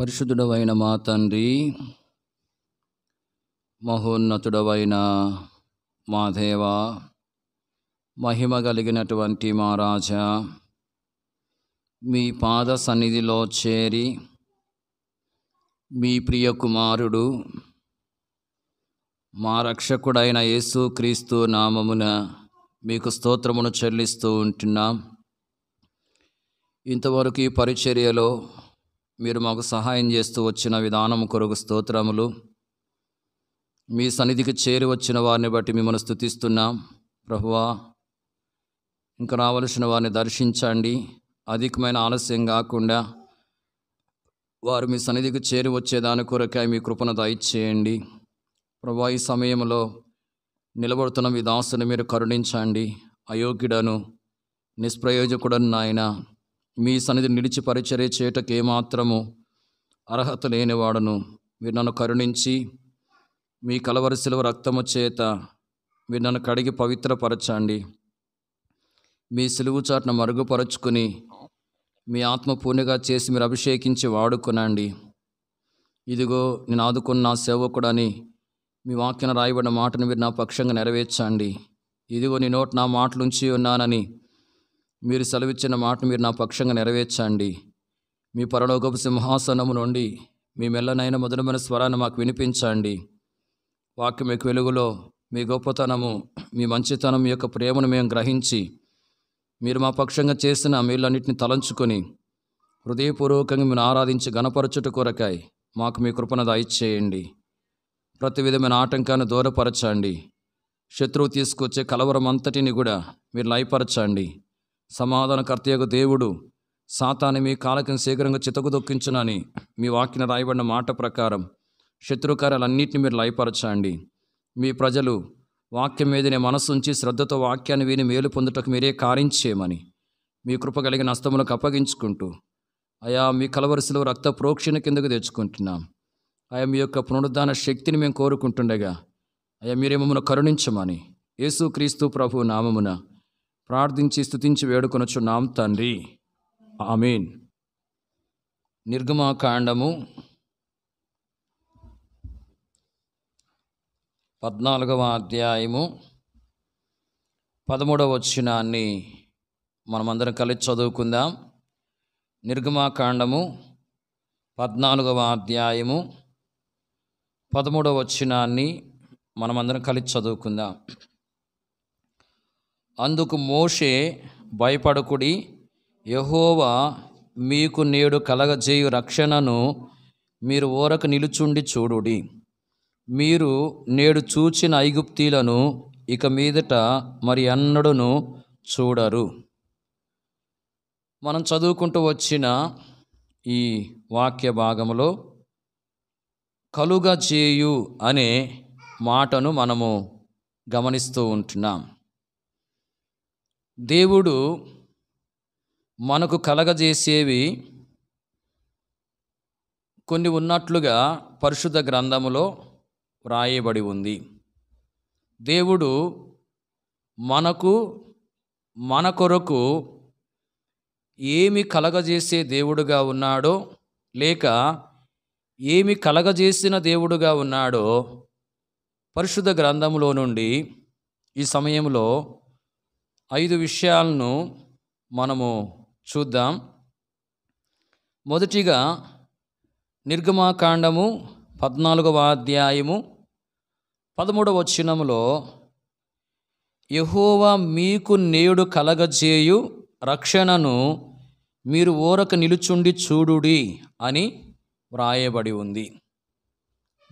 పరిశుద్ధుడవైన మా తండ్రి మహోన్నతుడవైన మా దేవ మహిమ కలిగినటువంటి మా రాజా మీ పాద సన్నిధిలో చేరి మీ ప్రియ కుమారుడు మా రక్షకుడైన క్రీస్తు నామమున మీకు స్తోత్రమును చెల్లిస్తూ ఉంటున్నాం ఇంతవరకు ఈ పరిచర్యలో మీరు మాకు సహాయం చేస్తూ వచ్చిన విధానం కొరకు స్తోత్రములు మీ సన్నిధికి చేరి వచ్చిన వారిని బట్టి మిమ్మల్ని స్థుతిస్తున్నాం ప్రభువా ఇంకా రావలసిన వారిని దర్శించండి అధికమైన ఆలస్యం కాకుండా వారు మీ సన్నిధికి చేరి వచ్చేదాని కొరకే మీ కృపను దయచేయండి ప్రభా ఈ సమయంలో నిలబడుతున్న మీ దాసుని మీరు కరుణించండి అయోగ్యుడను నిష్ప్రయోజకుడను నాయన మీ సన్నిధి నిలిచి పరిచర్య చేయటకు ఏమాత్రము అర్హత లేనివాడను మీరు నన్ను కరుణించి మీ కలవరి సిలువ రక్తము చేత మీరు నన్ను కడిగి పవిత్రపరచండి మీ సిలువు చాటును మరుగుపరచుకుని మీ ఆత్మ పూర్ణిగా చేసి మీరు అభిషేకించి వాడుకునండి ఇదిగో నేను ఆదుకున్న నా సేవకుడని మీ వాక్యను రాయబడిన మాటను మీరు నా పక్షంగా నెరవేర్చండి ఇదిగో నీ నోటి నా మాటలుంచి ఉన్నానని మీరు సెలవిచ్చిన మాట మీరు నా పక్షంగా నెరవేర్చండి మీ పరలోకపు సింహాసనము నుండి మీ మెల్లనైన మధురమైన స్వరాన్ని మాకు వినిపించండి వాక్యం మీకు వెలుగులో మీ గొప్పతనము మీ మంచితనం యొక్క ప్రేమను మేము గ్రహించి మీరు మా పక్షంగా చేసిన మీళ్ళన్నింటిని తలంచుకొని హృదయపూర్వకంగా మీరు ఆరాధించి గణపరచుట కొరకాయ మాకు మీ కృపణ దాయిచ్చేయండి ప్రతి విధమైన ఆటంకాన్ని దూరపరచండి శత్రువు తీసుకొచ్చే కలవరం అంతటిని కూడా మీరు లయపరచండి సమాధానకర్తయకు దేవుడు సాతాన్ని మీ కాలకం శీఘ్రంగా చితకు దొక్కించునని మీ వాక్యన రాయబడిన మాట ప్రకారం శత్రుకార్యాలన్నింటినీ మీరు లయపరచండి మీ ప్రజలు వాక్యం మీదనే మనస్సుంచి శ్రద్ధతో వాక్యాన్ని విని మేలు పొందుటకు మీరే కారించేయమని మీ కృప కలిగిన అస్తములకు అప్పగించుకుంటూ అయా మీ కలవరిసలో రక్త ప్రోక్షణ కిందకు తెచ్చుకుంటున్నాం అయా మీ యొక్క పునరుద్ధాన శక్తిని మేము కోరుకుంటుండగా అయా మీరే మమ్మల్ని కరుణించమని క్రీస్తు ప్రభు నామమున ప్రార్థించి స్థుతించి వేడుకొనొచ్చున్నాం తండ్రి ఆమెన్ నిర్గమాకాండము పద్నాలుగవ అధ్యాయము పదమూడవ వచ్చినాన్ని మనమందరం కలిసి చదువుకుందాం నిర్గమాకాండము పద్నాలుగవ అధ్యాయము పదమూడవ వచ్చినాన్ని మనమందరం కలిసి చదువుకుందాం అందుకు మోషే భయపడకుడి యహోవా మీకు నేడు కలగజేయు రక్షణను మీరు ఓరక నిలుచుండి చూడుడి మీరు నేడు చూచిన ఐగుప్తీలను ఇక మీదట మరి అన్నడును చూడరు మనం చదువుకుంటూ వచ్చిన ఈ వాక్య భాగంలో కలుగజేయు అనే మాటను మనము గమనిస్తూ ఉంటున్నాం దేవుడు మనకు కలగజేసేవి కొన్ని ఉన్నట్లుగా పరిశుద్ధ గ్రంథములో వ్రాయబడి ఉంది దేవుడు మనకు మన కొరకు ఏమి కలగజేసే దేవుడుగా ఉన్నాడో లేక ఏమి కలగజేసిన దేవుడుగా ఉన్నాడో పరిశుద్ధ గ్రంథములో నుండి ఈ సమయంలో ఐదు విషయాలను మనము చూద్దాం మొదటిగా నిర్గమాకాండము పద్నాలుగవ అధ్యాయము పదమూడవ వచ్చినములో యహోవా మీకు నేడు కలగజేయు రక్షణను మీరు ఓరక నిలుచుండి చూడుడి అని వ్రాయబడి ఉంది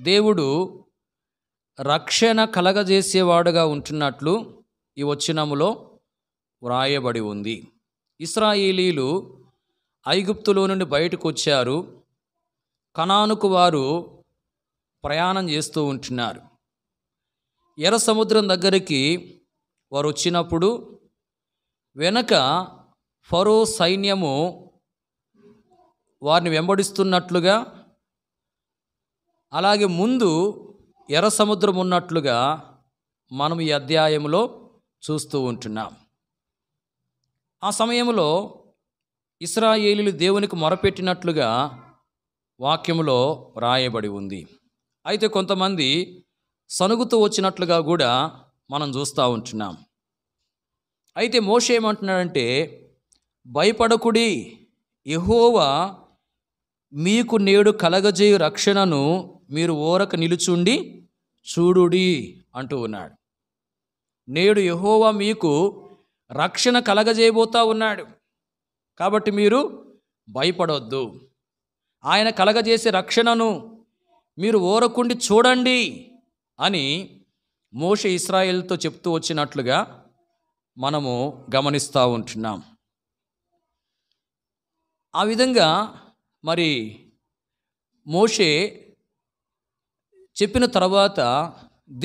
దేవుడు రక్షణ కలగజేసేవాడుగా ఉంటున్నట్లు ఈ వచ్చినములో వ్రాయబడి ఉంది ఇస్రాయేలీలు ఐగుప్తులో నుండి బయటకు వచ్చారు కణానుకు వారు ప్రయాణం చేస్తూ ఉంటున్నారు ఎర్ర సముద్రం దగ్గరికి వారు వచ్చినప్పుడు వెనక ఫరో సైన్యము వారిని వెంబడిస్తున్నట్లుగా అలాగే ముందు ఎర్ర సముద్రం ఉన్నట్లుగా మనం ఈ అధ్యాయంలో చూస్తూ ఉంటున్నాం ఆ సమయంలో ఇస్రాయేలీలు దేవునికి మొరపెట్టినట్లుగా వాక్యములో రాయబడి ఉంది అయితే కొంతమంది సనుగుతూ వచ్చినట్లుగా కూడా మనం చూస్తూ ఉంటున్నాం అయితే మోష ఏమంటున్నాడంటే భయపడకుడి ఎహోవా మీకు నేడు కలగజేయు రక్షణను మీరు ఓరక నిలుచుండి చూడుడి అంటూ ఉన్నాడు నేడు యహోవా మీకు రక్షణ కలగజేయబోతా ఉన్నాడు కాబట్టి మీరు భయపడొద్దు ఆయన కలగజేసే రక్షణను మీరు ఓరకుండి చూడండి అని మోష ఇస్రాయేల్తో చెప్తూ వచ్చినట్లుగా మనము గమనిస్తూ ఉంటున్నాం ఆ విధంగా మరి మోషే చెప్పిన తర్వాత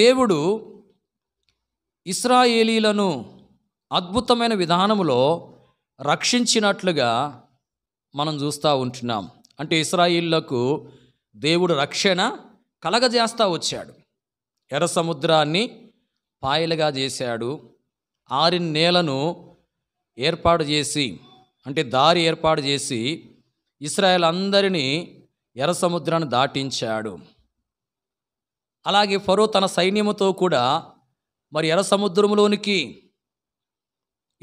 దేవుడు ఇస్రాయేలీలను అద్భుతమైన విధానములో రక్షించినట్లుగా మనం చూస్తూ ఉంటున్నాం అంటే ఇస్రాయిళ్లకు దేవుడు రక్షణ కలగజేస్తూ వచ్చాడు ఎర్ర సముద్రాన్ని పాయలుగా చేశాడు ఆరిన్ నేలను ఏర్పాటు చేసి అంటే దారి ఏర్పాటు చేసి ఇస్రాయల్ అందరినీ ఎర్ర సముద్రాన్ని దాటించాడు అలాగే ఫరో తన సైన్యముతో కూడా మరి ఎర్ర సముద్రంలోనికి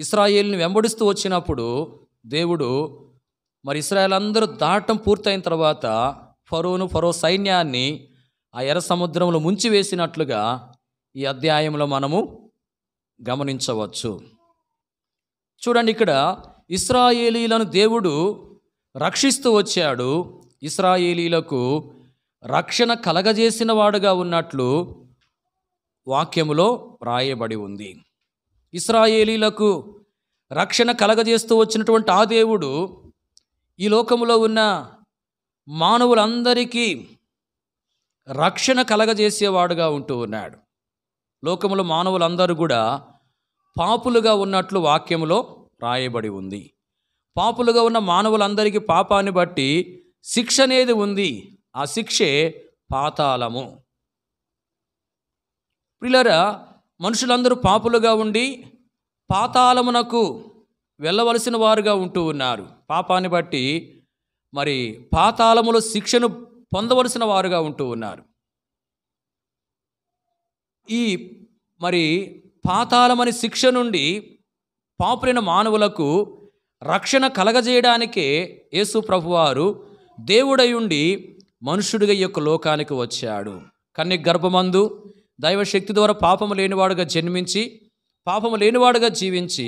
ఇస్రాయేల్ని వెంబడిస్తూ వచ్చినప్పుడు దేవుడు మరి ఇస్రాయేల్ అందరూ దాటం పూర్తయిన తర్వాత ఫరోను ఫరో సైన్యాన్ని ఆ ఎర్ర సముద్రంలో ముంచి వేసినట్లుగా ఈ అధ్యాయంలో మనము గమనించవచ్చు చూడండి ఇక్కడ ఇస్రాయేలీలను దేవుడు రక్షిస్తూ వచ్చాడు ఇస్రాయేలీలకు రక్షణ కలగజేసిన వాడుగా ఉన్నట్లు వాక్యములో రాయబడి ఉంది ఇస్రాయేలీలకు రక్షణ కలగజేస్తూ వచ్చినటువంటి ఆ దేవుడు ఈ లోకంలో ఉన్న మానవులందరికీ రక్షణ కలగజేసేవాడుగా ఉంటూ ఉన్నాడు లోకములో మానవులందరూ కూడా పాపులుగా ఉన్నట్లు వాక్యములో రాయబడి ఉంది పాపులుగా ఉన్న మానవులందరికీ పాపాన్ని బట్టి శిక్ష అనేది ఉంది ఆ శిక్షే పాతాళము పిల్లరా మనుషులందరూ పాపులుగా ఉండి పాతాళమునకు వెళ్ళవలసిన వారుగా ఉంటూ ఉన్నారు పాపాన్ని బట్టి మరి పాతాళములో శిక్షను పొందవలసిన వారుగా ఉంటూ ఉన్నారు ఈ మరి పాతాళమని శిక్ష నుండి పాపులైన మానవులకు రక్షణ కలగజేయడానికే యేసు ప్రభువారు దేవుడయుండి మనుషుడిగా యొక్క లోకానికి వచ్చాడు కానీ గర్భమందు దైవశక్తి ద్వారా పాపము లేనివాడుగా జన్మించి పాపము లేనివాడుగా జీవించి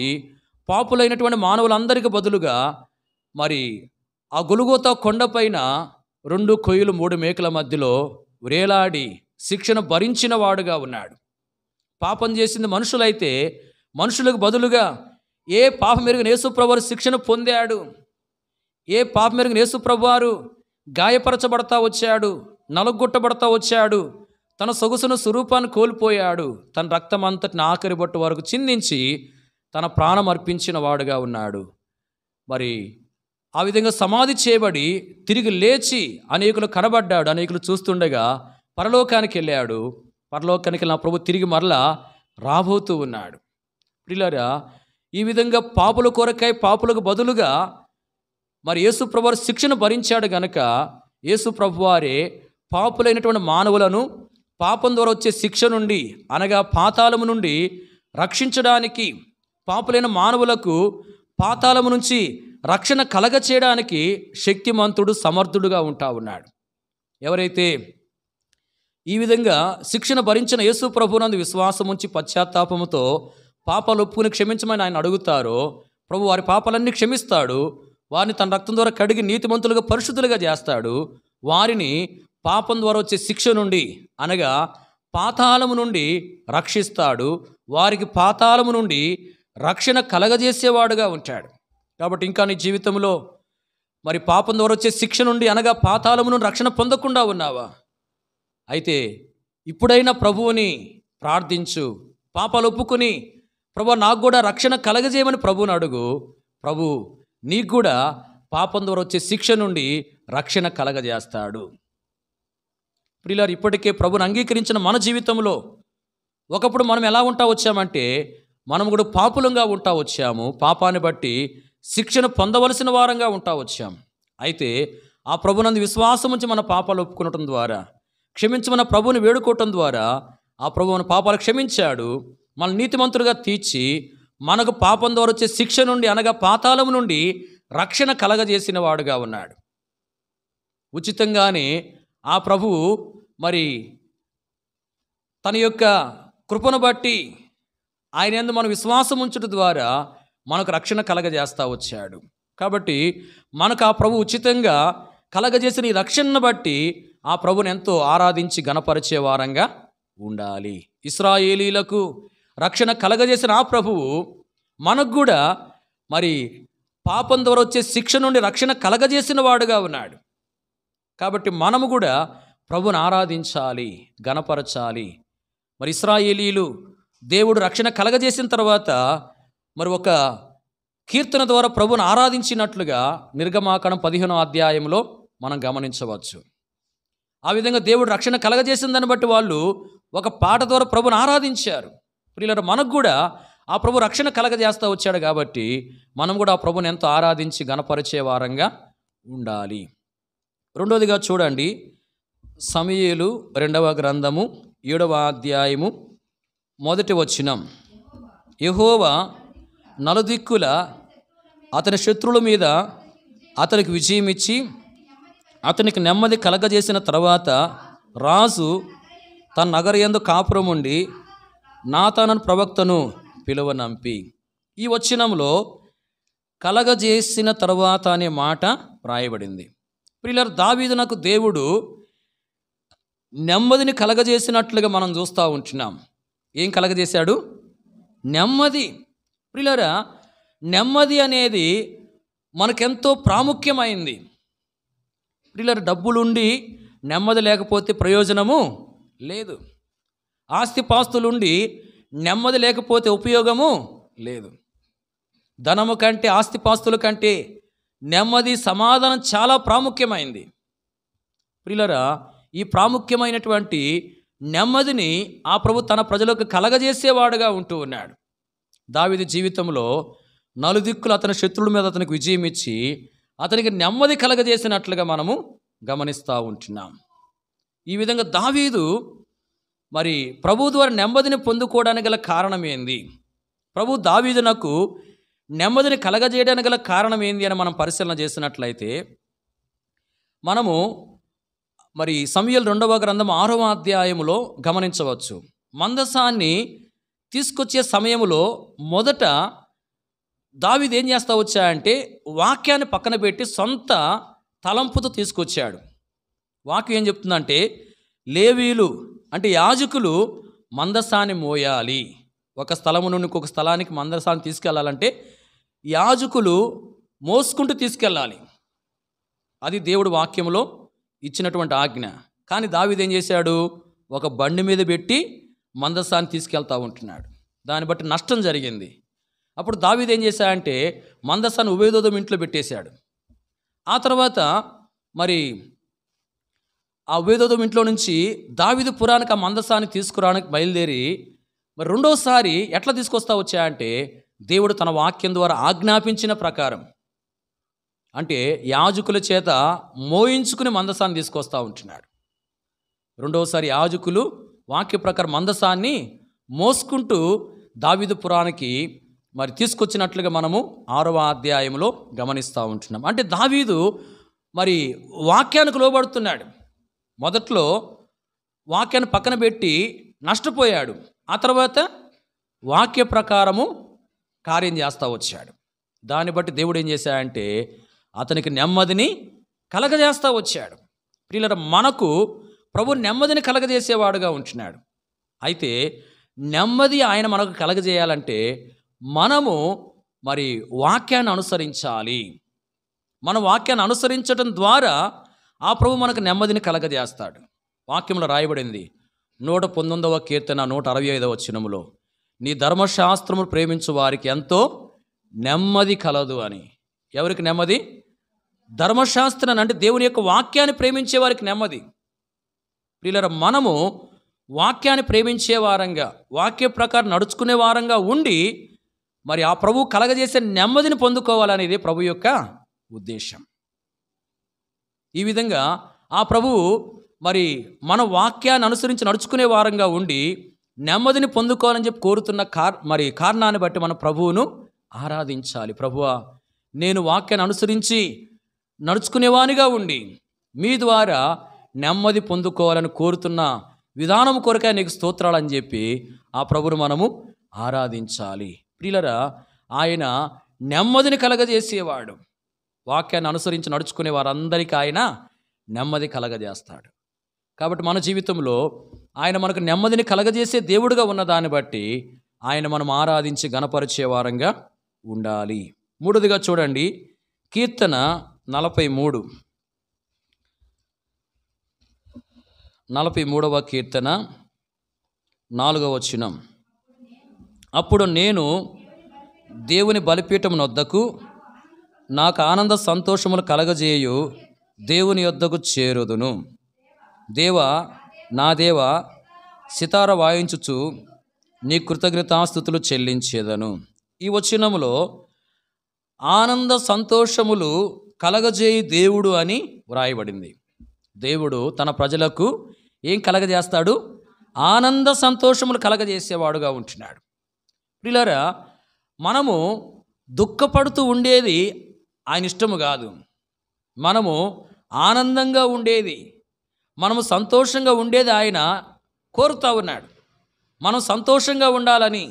పాపులైనటువంటి మానవులందరికీ బదులుగా మరి ఆ గొలుగోత కొండపైన రెండు కొయ్యలు మూడు మేకల మధ్యలో వేలాడి శిక్షణ భరించిన వాడుగా ఉన్నాడు పాపం చేసింది మనుషులైతే మనుషులకు బదులుగా ఏ పాప మెరుగు నేసుప్రభు శిక్షణ పొందాడు ఏ పాప మెరుగు వారు గాయపరచబడతా వచ్చాడు నలుగొట్టబడతా వచ్చాడు తన సొగసును స్వరూపాన్ని కోల్పోయాడు తన రక్తం అంతటిని ఆఖరి బొట్టు వరకు చిందించి తన ప్రాణం అర్పించిన వాడుగా ఉన్నాడు మరి ఆ విధంగా సమాధి చేయబడి తిరిగి లేచి అనేకులు కనబడ్డాడు అనేకులు చూస్తుండగా పరలోకానికి వెళ్ళాడు పరలోకానికి నా ప్రభు తిరిగి మరలా రాబోతూ ఉన్నాడు ప్రిలారా ఈ విధంగా పాపుల కొరకాయ పాపులకు బదులుగా మరి యేసుప్రభు శిక్షను భరించాడు గనక యేసుప్రభు వారే పాపులైనటువంటి మానవులను పాపం ద్వారా వచ్చే శిక్ష నుండి అనగా పాతాళము నుండి రక్షించడానికి పాపులైన మానవులకు పాతాళము నుంచి రక్షణ కలగ చేయడానికి శక్తిమంతుడు సమర్థుడుగా ఉంటా ఉన్నాడు ఎవరైతే ఈ విధంగా శిక్షణ భరించిన యేసు ప్రభునందు విశ్వాసం ఉంచి పశ్చాత్తాపముతో పాపాలు ఒప్పుకుని క్షమించమని ఆయన అడుగుతారో ప్రభు వారి పాపాలన్నీ క్షమిస్తాడు వారిని తన రక్తం ద్వారా కడిగి నీతిమంతులుగా పరిశుద్ధులుగా చేస్తాడు వారిని పాపం ద్వారా వచ్చే శిక్ష నుండి అనగా పాతాళము నుండి రక్షిస్తాడు వారికి పాతాళము నుండి రక్షణ కలగజేసేవాడుగా ఉంటాడు కాబట్టి ఇంకా నీ జీవితంలో మరి పాపం ద్వారా వచ్చే శిక్ష నుండి అనగా పాతాళము నుండి రక్షణ పొందకుండా ఉన్నావా అయితే ఇప్పుడైనా ప్రభువుని ప్రార్థించు పాపాలు ఒప్పుకుని ప్రభు నాకు కూడా రక్షణ కలగజేయమని ప్రభువుని అడుగు ప్రభు నీకు కూడా పాపం ద్వారా వచ్చే శిక్ష నుండి రక్షణ కలగజేస్తాడు ప్రియులారు ఇప్పటికే ప్రభుని అంగీకరించిన మన జీవితంలో ఒకప్పుడు మనం ఎలా ఉంటా వచ్చామంటే మనం కూడా పాపులంగా ఉంటా వచ్చాము పాపాన్ని బట్టి శిక్షణ పొందవలసిన వారంగా ఉంటా వచ్చాం అయితే ఆ ప్రభునందు విశ్వాసం ఉంచి మన పాపాలు ఒప్పుకునటం ద్వారా క్షమించమన్న ప్రభుని వేడుకోవటం ద్వారా ఆ ప్రభు మన పాపాలు క్షమించాడు మన నీతిమంతులుగా తీర్చి మనకు పాపం ద్వారా వచ్చే శిక్ష నుండి అనగా పాతాళం నుండి రక్షణ కలగజేసిన వాడుగా ఉన్నాడు ఉచితంగానే ఆ ప్రభువు మరి తన యొక్క కృపను బట్టి ఆయన ఎందు మనం విశ్వాసం ఉంచడం ద్వారా మనకు రక్షణ కలగజేస్తా వచ్చాడు కాబట్టి మనకు ఆ ప్రభు ఉచితంగా కలగజేసిన ఈ రక్షణను బట్టి ఆ ప్రభుని ఎంతో ఆరాధించి గణపరిచే వారంగా ఉండాలి ఇస్రాయేలీలకు రక్షణ కలగజేసిన ఆ ప్రభువు మనకు కూడా మరి పాపం ద్వారా వచ్చే శిక్ష నుండి రక్షణ కలగజేసిన వాడుగా ఉన్నాడు కాబట్టి మనము కూడా ప్రభుని ఆరాధించాలి గణపరచాలి మరి ఇస్రాయేలీలు దేవుడు రక్షణ కలగజేసిన తర్వాత మరి ఒక కీర్తన ద్వారా ప్రభుని ఆరాధించినట్లుగా నిర్గమాకణం పదిహేనో అధ్యాయంలో మనం గమనించవచ్చు ఆ విధంగా దేవుడు రక్షణ కలగజేసిందని బట్టి వాళ్ళు ఒక పాట ద్వారా ప్రభుని ఆరాధించారు ప్రియులరు మనకు కూడా ఆ ప్రభు రక్షణ కలగజేస్తూ వచ్చాడు కాబట్టి మనం కూడా ఆ ప్రభుని ఎంతో ఆరాధించి గణపరిచే వారంగా ఉండాలి రెండోదిగా చూడండి సమయలు రెండవ గ్రంథము ఏడవ అధ్యాయము మొదటి వచనం యహోవా నలుదిక్కుల అతని శత్రువుల మీద అతనికి విజయం ఇచ్చి అతనికి నెమ్మది కలగజేసిన తర్వాత రాజు తన ఎందు కాపురం ఉండి నాతానన్ ప్రవక్తను పిలువనంపి ఈ వచనంలో కలగజేసిన తర్వాత అనే మాట రాయబడింది దావీదు నాకు దేవుడు నెమ్మదిని కలగజేసినట్లుగా మనం చూస్తూ ఉంటున్నాం ఏం కలగజేశాడు నెమ్మది ప్రియులరా నెమ్మది అనేది మనకెంతో ప్రాముఖ్యమైంది ప్రిలర్ డబ్బులుండి నెమ్మది లేకపోతే ప్రయోజనము లేదు ఆస్తిపాస్తులుండి నెమ్మది లేకపోతే ఉపయోగము లేదు ధనము కంటే ఆస్తిపాస్తుల కంటే నెమ్మది సమాధానం చాలా ప్రాముఖ్యమైంది ప్రిలరా ఈ ప్రాముఖ్యమైనటువంటి నెమ్మదిని ఆ ప్రభు తన ప్రజలకు కలగజేసేవాడుగా ఉంటూ ఉన్నాడు దావిది జీవితంలో నలుదిక్కులు అతని శత్రువుల మీద అతనికి విజయం ఇచ్చి అతనికి నెమ్మది కలగజేసినట్లుగా మనము గమనిస్తూ ఉంటున్నాం ఈ విధంగా దావీదు మరి ప్రభు ద్వారా నెమ్మదిని పొందుకోవడానికి గల కారణం ఏంది ప్రభు దావీదునకు నెమ్మదిని కలగజేయడానికి గల కారణం ఏంది అని మనం పరిశీలన చేసినట్లయితే మనము మరి సమయలు రెండవ గ్రంథం ఆరవ అధ్యాయములో గమనించవచ్చు మందసాన్ని తీసుకొచ్చే సమయంలో మొదట దావిది ఏం చేస్తా వచ్చా అంటే వాక్యాన్ని పక్కన పెట్టి సొంత తలంపుతో తీసుకొచ్చాడు వాక్యం ఏం చెప్తుందంటే లేవీలు అంటే యాజకులు మందసాన్ని మోయాలి ఒక స్థలము నుండి ఇంకొక స్థలానికి మందసాన్ని తీసుకెళ్లాలంటే యాజకులు మోసుకుంటూ తీసుకెళ్ళాలి అది దేవుడు వాక్యంలో ఇచ్చినటువంటి ఆజ్ఞ కానీ దావిది ఏం చేశాడు ఒక బండి మీద పెట్టి మందసాన్ని తీసుకెళ్తా ఉంటున్నాడు దాన్ని బట్టి నష్టం జరిగింది అప్పుడు దావీది ఏం చేశాడంటే మందసాన్ని ఉభయదోదం ఇంట్లో పెట్టేశాడు ఆ తర్వాత మరి ఆ ఉభయదోదం ఇంట్లో నుంచి దావిది పురానికి ఆ మందసాన్ని తీసుకురానికి బయలుదేరి మరి రెండోసారి ఎట్లా తీసుకొస్తా వచ్చాయంటే దేవుడు తన వాక్యం ద్వారా ఆజ్ఞాపించిన ప్రకారం అంటే యాజకుల చేత మోయించుకుని మందసాన్ని తీసుకొస్తూ ఉంటున్నాడు రెండవసారి యాజకులు వాక్య ప్రకారం మందసాన్ని మోసుకుంటూ దావిదు పురానికి మరి తీసుకొచ్చినట్లుగా మనము ఆరవ అధ్యాయంలో గమనిస్తూ ఉంటున్నాం అంటే దావీదు మరి వాక్యానికి లోబడుతున్నాడు మొదట్లో వాక్యాన్ని పక్కన పెట్టి నష్టపోయాడు ఆ తర్వాత వాక్య ప్రకారము కార్యం చేస్తూ వచ్చాడు దాన్ని బట్టి దేవుడు ఏం చేశాడంటే అతనికి నెమ్మదిని కలగజేస్తూ వచ్చాడు ప్రియుల మనకు ప్రభు నెమ్మదిని కలగజేసేవాడుగా ఉంటున్నాడు అయితే నెమ్మది ఆయన మనకు కలగజేయాలంటే మనము మరి వాక్యాన్ని అనుసరించాలి మన వాక్యాన్ని అనుసరించడం ద్వారా ఆ ప్రభు మనకు నెమ్మదిని కలగజేస్తాడు వాక్యంలో రాయబడింది నూట పంతొమ్మిదవ కీర్తన నూట అరవై ఐదవ చినములో నీ ధర్మశాస్త్రము ప్రేమించు వారికి ఎంతో నెమ్మది కలదు అని ఎవరికి నెమ్మది ధర్మశాస్త్రం అంటే దేవుని యొక్క వాక్యాన్ని ప్రేమించే వారికి నెమ్మది ప్రియులర మనము వాక్యాన్ని ప్రేమించే వారంగా వాక్య ప్రకారం నడుచుకునే వారంగా ఉండి మరి ఆ ప్రభు కలగజేసే నెమ్మదిని పొందుకోవాలనేది ప్రభు యొక్క ఉద్దేశం ఈ విధంగా ఆ ప్రభువు మరి మన వాక్యాన్ని అనుసరించి నడుచుకునే వారంగా ఉండి నెమ్మదిని పొందుకోవాలని చెప్పి కోరుతున్న కార్ మరి కారణాన్ని బట్టి మనం ప్రభువును ఆరాధించాలి ప్రభువా నేను వాక్యాన్ని అనుసరించి నడుచుకునేవానిగా ఉండి మీ ద్వారా నెమ్మది పొందుకోవాలని కోరుతున్న విధానం కొరకే నీకు స్తోత్రాలని చెప్పి ఆ ప్రభును మనము ఆరాధించాలి ప్రియులరా ఆయన నెమ్మదిని కలగజేసేవాడు వాక్యాన్ని అనుసరించి నడుచుకునే వారందరికీ ఆయన నెమ్మది కలగజేస్తాడు కాబట్టి మన జీవితంలో ఆయన మనకు నెమ్మదిని కలగజేసే దేవుడుగా ఉన్న దాన్ని బట్టి ఆయన మనం ఆరాధించి గణపరిచే వారంగా ఉండాలి మూడుదిగా చూడండి కీర్తన నలభై మూడు నలభై మూడవ కీర్తన నాలుగవ వచనం అప్పుడు నేను దేవుని బలిపీఠం వద్దకు నాకు ఆనంద సంతోషములు కలగజేయు దేవుని వద్దకు చేరుదును దేవా నా దేవ సితార వాయించుచు నీ కృతజ్ఞతాస్థుతులు చెల్లించేదను ఈ వచ్చినములో ఆనంద సంతోషములు కలగజేయి దేవుడు అని వ్రాయబడింది దేవుడు తన ప్రజలకు ఏం కలగజేస్తాడు ఆనంద సంతోషములు కలగజేసేవాడుగా ఉంటున్నాడు పిల్లరా మనము దుఃఖపడుతూ ఉండేది ఆయన ఇష్టము కాదు మనము ఆనందంగా ఉండేది మనము సంతోషంగా ఉండేది ఆయన కోరుతూ ఉన్నాడు మనం సంతోషంగా ఉండాలని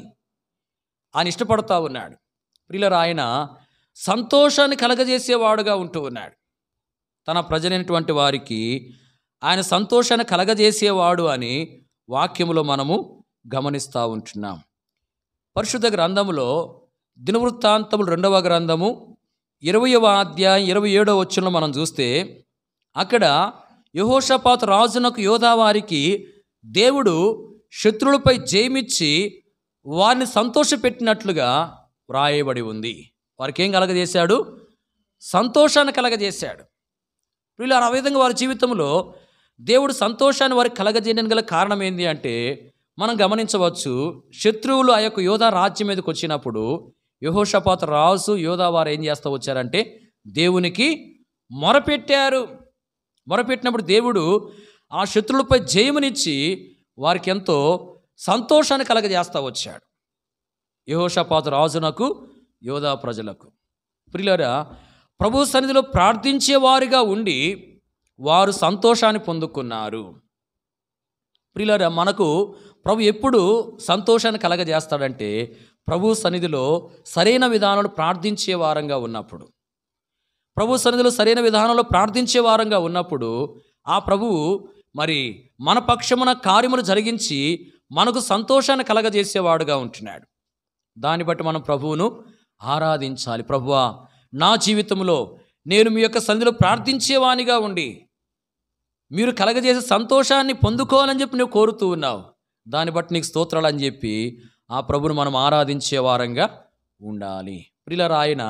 ఆయన ఇష్టపడుతూ ఉన్నాడు ప్రియులరు ఆయన సంతోషాన్ని కలగజేసేవాడుగా ఉంటూ ఉన్నాడు తన ప్రజలైనటువంటి వారికి ఆయన సంతోషాన్ని కలగజేసేవాడు అని వాక్యములో మనము గమనిస్తూ ఉంటున్నాం పరిశుద్ధ గ్రంథములో దినవృత్తాంతములు రెండవ గ్రంథము ఇరవయవ అధ్యాయం ఇరవై ఏడవ వచ్చులను మనం చూస్తే అక్కడ యహోషపాత్ రాజునకు యోధావారికి దేవుడు శత్రువులపై జయమిచ్చి వారిని సంతోషపెట్టినట్లుగా వ్రాయబడి ఉంది వారికి ఏం కలగజేశాడు సంతోషాన్ని కలగజేశాడు వీళ్ళు ఆ విధంగా వారి జీవితంలో దేవుడు సంతోషాన్ని వారికి కలగజేయడానికి గల కారణం ఏంటి అంటే మనం గమనించవచ్చు శత్రువులు ఆ యొక్క యోధా రాజ్యం మీదకి వచ్చినప్పుడు యహోషపాత రాజు యోధా వారు ఏం చేస్తూ వచ్చారంటే దేవునికి మొరపెట్టారు మొరపెట్టినప్పుడు దేవుడు ఆ శత్రులపై జయమునిచ్చి వారికి ఎంతో సంతోషాన్ని కలగజేస్తా వచ్చాడు యహోషపాత రాజునకు యోధా ప్రజలకు ప్రియులరా ప్రభు సన్నిధిలో ప్రార్థించేవారిగా ఉండి వారు సంతోషాన్ని పొందుకున్నారు ప్రియులరా మనకు ప్రభు ఎప్పుడు సంతోషాన్ని కలగజేస్తాడంటే ప్రభు సన్నిధిలో సరైన విధానాలు ప్రార్థించే వారంగా ఉన్నప్పుడు ప్రభు సన్నిధిలో సరైన విధానంలో ప్రార్థించే వారంగా ఉన్నప్పుడు ఆ ప్రభువు మరి మన పక్షమున కార్యములు జరిగించి మనకు సంతోషాన్ని కలగజేసేవాడుగా ఉంటున్నాడు దాన్ని బట్టి మనం ప్రభువును ఆరాధించాలి ప్రభువా నా జీవితంలో నేను మీ యొక్క సంధిలో ప్రార్థించేవానిగా ఉండి మీరు కలగజేసే సంతోషాన్ని పొందుకోవాలని చెప్పి నువ్వు కోరుతూ ఉన్నావు దాన్ని బట్టి నీకు స్తోత్రాలు అని చెప్పి ఆ ప్రభును మనం ఆరాధించే వారంగా ఉండాలి రాయన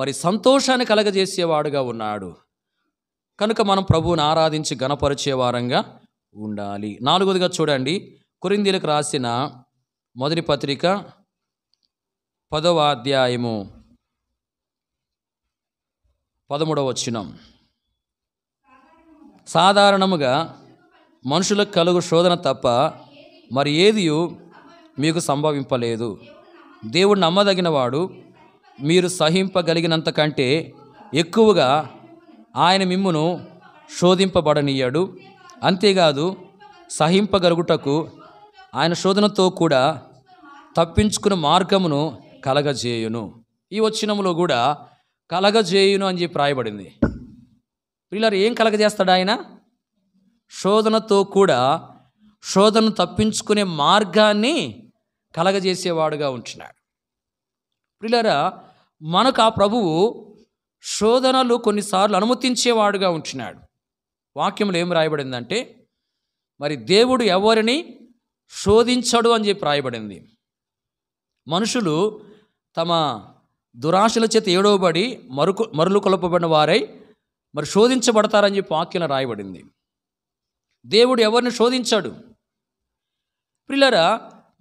మరి సంతోషాన్ని కలగజేసేవాడుగా ఉన్నాడు కనుక మనం ప్రభువుని ఆరాధించి గణపరిచే వారంగా ఉండాలి నాలుగోదిగా చూడండి కొరిందీలకు రాసిన మొదటి పత్రిక పదవ అధ్యాయము పదమూడవ వచ్చినం సాధారణముగా మనుషులకు కలుగు శోధన తప్ప మరి ఏది మీకు సంభవింపలేదు దేవుడు నమ్మదగినవాడు మీరు సహింపగలిగినంత కంటే ఎక్కువగా ఆయన మిమ్మును శోధింపబడనీయాడు అంతేకాదు సహింపగలుగుటకు ఆయన శోధనతో కూడా తప్పించుకున్న మార్గమును కలగజేయును ఈ వచ్చినములో కూడా కలగజేయును అని చెప్పి రాయబడింది పిల్లలు ఏం కలగజేస్తాడు ఆయన శోధనతో కూడా శోధనను తప్పించుకునే మార్గాన్ని కలగజేసేవాడుగా ఉంటున్నాడు ప్రిలరా మనకు ఆ ప్రభువు శోధనలు కొన్నిసార్లు అనుమతించేవాడుగా ఉంచినాడు వాక్యంలో ఏం రాయబడిందంటే మరి దేవుడు ఎవరిని శోధించడు అని చెప్పి రాయబడింది మనుషులు తమ దురాశల చేత ఏడవబడి మరుకు మరులు కొలపబడిన వారై మరి శోధించబడతారని చెప్పి వాక్యం రాయబడింది దేవుడు ఎవరిని శోధించాడు పిల్లరా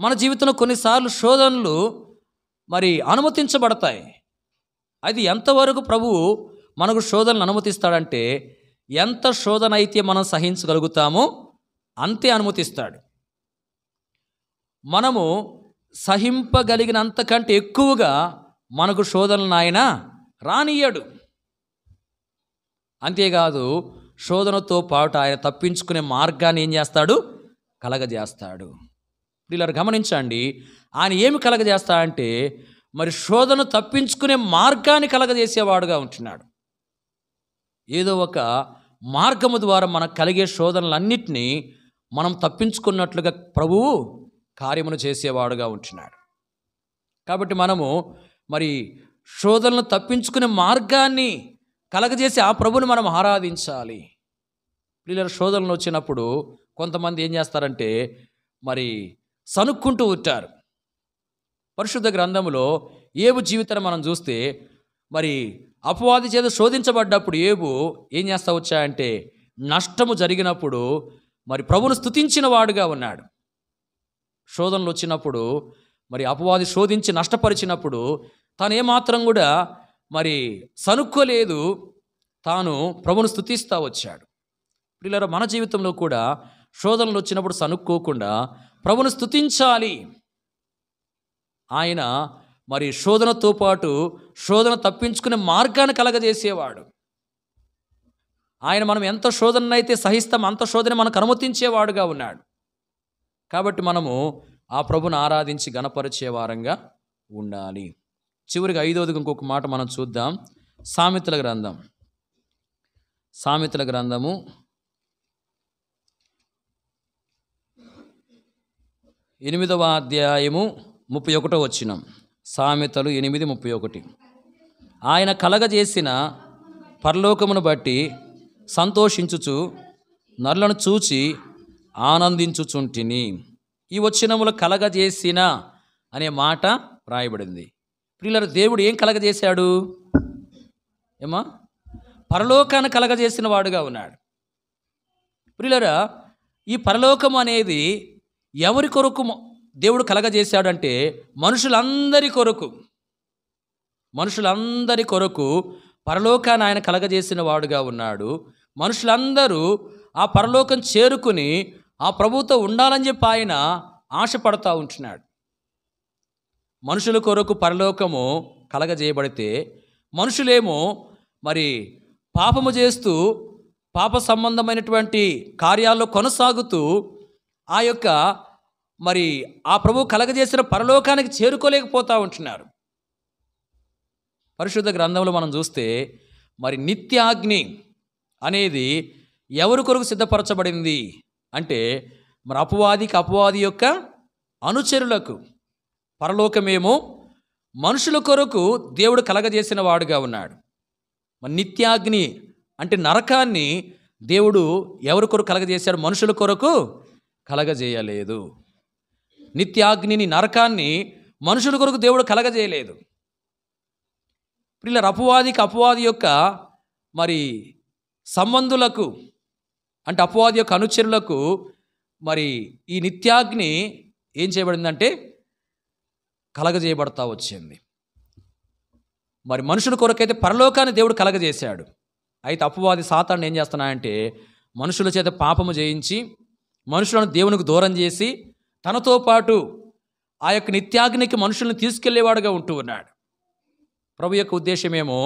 మన జీవితంలో కొన్నిసార్లు శోధనలు మరి అనుమతించబడతాయి అది ఎంతవరకు ప్రభువు మనకు శోధనలు అనుమతిస్తాడంటే ఎంత శోధన అయితే మనం సహించగలుగుతామో అంతే అనుమతిస్తాడు మనము సహింపగలిగినంతకంటే ఎక్కువగా మనకు శోధనలను ఆయన రానియ్యడు అంతేకాదు శోధనతో పాటు ఆయన తప్పించుకునే మార్గాన్ని ఏం చేస్తాడు కలగజేస్తాడు వీళ్ళని గమనించండి ఆయన ఏమి కలగజేస్తా అంటే మరి శోధను తప్పించుకునే మార్గాన్ని కలగజేసేవాడుగా ఉంటున్నాడు ఏదో ఒక మార్గము ద్వారా మనకు కలిగే శోధనలన్నింటినీ మనం తప్పించుకున్నట్లుగా ప్రభువు కార్యమును చేసేవాడుగా ఉంటున్నాడు కాబట్టి మనము మరి శోధనలు తప్పించుకునే మార్గాన్ని కలగజేసి ఆ ప్రభుని మనం ఆరాధించాలి పిల్లల శోధనలు వచ్చినప్పుడు కొంతమంది ఏం చేస్తారంటే మరి సనుక్కుంటూ ఉంటారు పరిశుద్ధ గ్రంథంలో ఏబు జీవితాన్ని మనం చూస్తే మరి అపవాది చేత శోధించబడ్డప్పుడు ఏబు ఏం చేస్తా వచ్చా అంటే నష్టము జరిగినప్పుడు మరి ప్రభును స్థుతించిన వాడుగా ఉన్నాడు శోధనలు వచ్చినప్పుడు మరి అపవాది శోధించి నష్టపరిచినప్పుడు తాను ఏమాత్రం కూడా మరి సనుక్కోలేదు తాను ప్రభును స్థుతిస్తూ వచ్చాడు పిల్లల మన జీవితంలో కూడా శోధనలు వచ్చినప్పుడు సనుక్కోకుండా ప్రభును స్థుతించాలి ఆయన మరి శోధనతో పాటు శోధన తప్పించుకునే మార్గాన్ని కలగజేసేవాడు ఆయన మనం ఎంత శోధనైతే సహిస్తాం అంత శోధన మనకు అనుమతించేవాడుగా ఉన్నాడు కాబట్టి మనము ఆ ప్రభును ఆరాధించి గణపరిచే వారంగా ఉండాలి చివరికి ఐదోది ఇంకొక మాట మనం చూద్దాం సామెతల గ్రంథం సామెతల గ్రంథము ఎనిమిదవ అధ్యాయము ముప్పై ఒకటో వచ్చిన సామెతలు ఎనిమిది ముప్పై ఒకటి ఆయన కలగజేసిన పరలోకమును బట్టి సంతోషించుచు నరులను చూచి ఆనందించుచుంటిని ఈ వచ్చినములు కలగజేసిన అనే మాట రాయబడింది ప్రియుల దేవుడు ఏం కలగజేశాడు ఏమా పరలోకాన్ని కలగజేసిన వాడుగా ఉన్నాడు ప్రియులరా ఈ పరలోకం అనేది ఎవరి కొరకు దేవుడు కలగజేశాడంటే మనుషులందరి కొరకు మనుషులందరి కొరకు పరలోకాన్ని ఆయన కలగజేసిన వాడుగా ఉన్నాడు మనుషులందరూ ఆ పరలోకం చేరుకుని ఆ ప్రభుతో ఉండాలని చెప్పి ఆయన ఆశపడతా ఉంటున్నాడు మనుషుల కొరకు పరలోకము కలగజేయబడితే మనుషులేమో మరి పాపము చేస్తూ పాప సంబంధమైనటువంటి కార్యాల్లో కొనసాగుతూ ఆ యొక్క మరి ఆ ప్రభు కలగజేసిన పరలోకానికి చేరుకోలేకపోతూ ఉంటున్నారు పరిశుద్ధ గ్రంథంలో మనం చూస్తే మరి నిత్యాగ్ని అనేది ఎవరి కొరకు సిద్ధపరచబడింది అంటే మరి అపవాదికి అపవాది యొక్క అనుచరులకు పరలోకమేమో మనుషుల కొరకు దేవుడు కలగజేసిన వాడుగా ఉన్నాడు మరి నిత్యాగ్ని అంటే నరకాన్ని దేవుడు ఎవరి కొరకు కలగజేశాడు మనుషుల కొరకు కలగజేయలేదు నిత్యాగ్నిని నరకాన్ని మనుషుల కొరకు దేవుడు కలగజేయలేదు పిల్లల అపవాదికి అపవాది యొక్క మరి సంబంధులకు అంటే అపవాది యొక్క అనుచరులకు మరి ఈ నిత్యాగ్ని ఏం చేయబడిందంటే కలగజేయబడతా వచ్చింది మరి మనుషుల కొరకైతే పరలోకాన్ని దేవుడు కలగజేశాడు అయితే అపవాది సాతాన్ని ఏం చేస్తున్నాయంటే మనుషుల చేత పాపము చేయించి మనుషులను దేవునికి దూరం చేసి తనతో పాటు ఆ యొక్క నిత్యాగ్నికి మనుషులను తీసుకెళ్లేవాడుగా ఉంటూ ఉన్నాడు ప్రభు యొక్క ఉద్దేశమేమో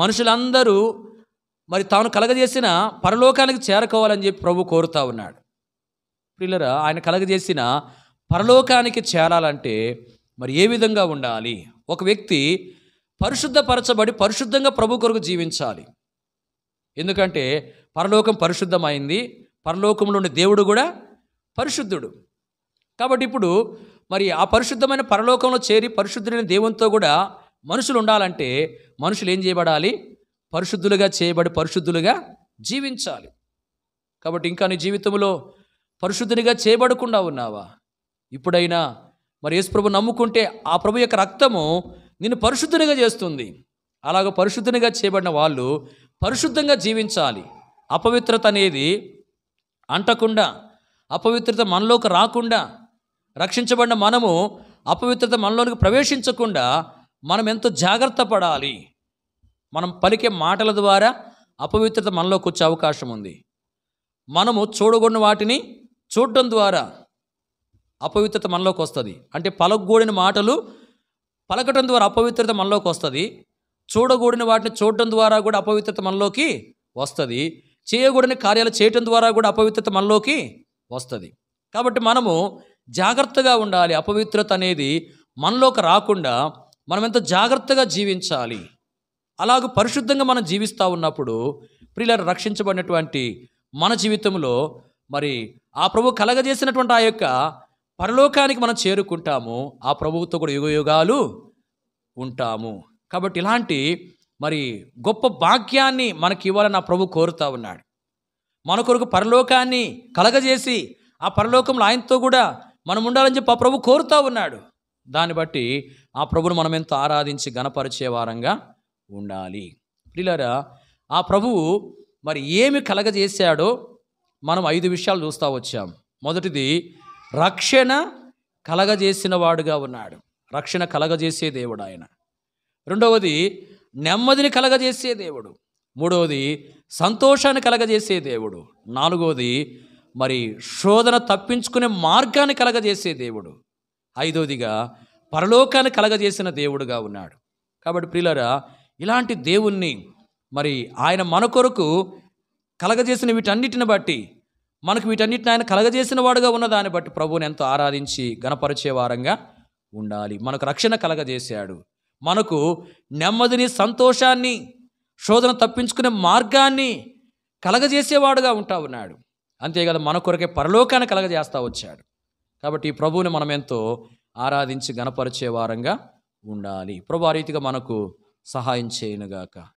మనుషులందరూ మరి తాను కలగజేసిన పరలోకానికి చేరుకోవాలని చెప్పి ప్రభు కోరుతా ఉన్నాడు ప్రిల్లరా ఆయన కలగజేసిన పరలోకానికి చేరాలంటే మరి ఏ విధంగా ఉండాలి ఒక వ్యక్తి పరిశుద్ధపరచబడి పరిశుద్ధంగా ప్రభు కొరకు జీవించాలి ఎందుకంటే పరలోకం పరిశుద్ధమైంది పరలోకంలోని దేవుడు కూడా పరిశుద్ధుడు కాబట్టి ఇప్పుడు మరి ఆ పరిశుద్ధమైన పరలోకంలో చేరి పరిశుద్ధులైన దేవునితో కూడా మనుషులు ఉండాలంటే మనుషులు ఏం చేయబడాలి పరిశుద్ధులుగా చేయబడి పరిశుద్ధులుగా జీవించాలి కాబట్టి ఇంకా నీ జీవితంలో పరిశుద్ధునిగా చేయబడకుండా ఉన్నావా ఇప్పుడైనా మరి యేసుప్రభు నమ్ముకుంటే ఆ ప్రభు యొక్క రక్తము నిన్ను పరిశుద్ధునిగా చేస్తుంది అలాగ పరిశుద్ధునిగా చేయబడిన వాళ్ళు పరిశుద్ధంగా జీవించాలి అపవిత్రత అనేది అంటకుండా అపవిత్రత మనలోకి రాకుండా రక్షించబడిన మనము అపవిత్రత మనలోనికి ప్రవేశించకుండా మనం ఎంతో జాగ్రత్త పడాలి మనం పలికే మాటల ద్వారా అపవిత్రత మనలోకి వచ్చే అవకాశం ఉంది మనము చూడగొన్న వాటిని చూడటం ద్వారా అపవిత్రత మనలోకి వస్తుంది అంటే పలకూడిన మాటలు పలకటం ద్వారా అపవిత్రత మనలోకి వస్తుంది చూడగూడిన వాటిని చూడటం ద్వారా కూడా అపవిత్రత మనలోకి వస్తుంది చేయకూడని కార్యాలు చేయటం ద్వారా కూడా అపవిత్రత మనలోకి వస్తుంది కాబట్టి మనము జాగ్రత్తగా ఉండాలి అపవిత్రత అనేది మనలోకి రాకుండా మనం ఎంత జాగ్రత్తగా జీవించాలి అలాగ పరిశుద్ధంగా మనం జీవిస్తూ ఉన్నప్పుడు ప్రియులను రక్షించబడినటువంటి మన జీవితంలో మరి ఆ ప్రభు కలగజేసినటువంటి ఆ యొక్క పరలోకానికి మనం చేరుకుంటాము ఆ ప్రభువుతో కూడా యుగయుగాలు ఉంటాము కాబట్టి ఇలాంటి మరి గొప్ప భాగ్యాన్ని మనకి ఇవ్వాలని నా ప్రభు కోరుతా ఉన్నాడు మన కొరకు పరలోకాన్ని కలగజేసి ఆ పరలోకంలో ఆయనతో కూడా మనం ఉండాలని చెప్పి ఆ ప్రభు కోరుతూ ఉన్నాడు దాన్ని బట్టి ఆ ప్రభును మనం ఎంతో ఆరాధించి గణపరిచే వారంగా ఉండాలి ప్రిలారా ఆ ప్రభువు మరి ఏమి కలగజేశాడో మనం ఐదు విషయాలు చూస్తూ వచ్చాం మొదటిది రక్షణ కలగజేసిన వాడుగా ఉన్నాడు రక్షణ కలగజేసే దేవుడు ఆయన రెండవది నెమ్మదిని కలగజేసే దేవుడు మూడవది సంతోషాన్ని కలగజేసే దేవుడు నాలుగవది మరి శోధన తప్పించుకునే మార్గాన్ని కలగజేసే దేవుడు ఐదవదిగా పరలోకాన్ని కలగజేసిన దేవుడుగా ఉన్నాడు కాబట్టి ప్రియులరా ఇలాంటి దేవుణ్ణి మరి ఆయన మన కొరకు కలగజేసిన వీటన్నిటిని బట్టి మనకు వీటన్నిటిని ఆయన కలగజేసిన వాడుగా ఉన్న దాన్ని బట్టి ప్రభువుని ఎంతో ఆరాధించి గణపరిచే వారంగా ఉండాలి మనకు రక్షణ కలగజేశాడు మనకు నెమ్మదిని సంతోషాన్ని శోధన తప్పించుకునే మార్గాన్ని కలగజేసేవాడుగా ఉంటా ఉన్నాడు అంతేకాదు మన కొరకే పరలోకాన్ని కలగజేస్తూ వచ్చాడు కాబట్టి ఈ ప్రభువుని మనం ఎంతో ఆరాధించి గణపరిచే వారంగా ఉండాలి ప్రభు ఆ రీతిగా మనకు సహాయం చేయనుగాక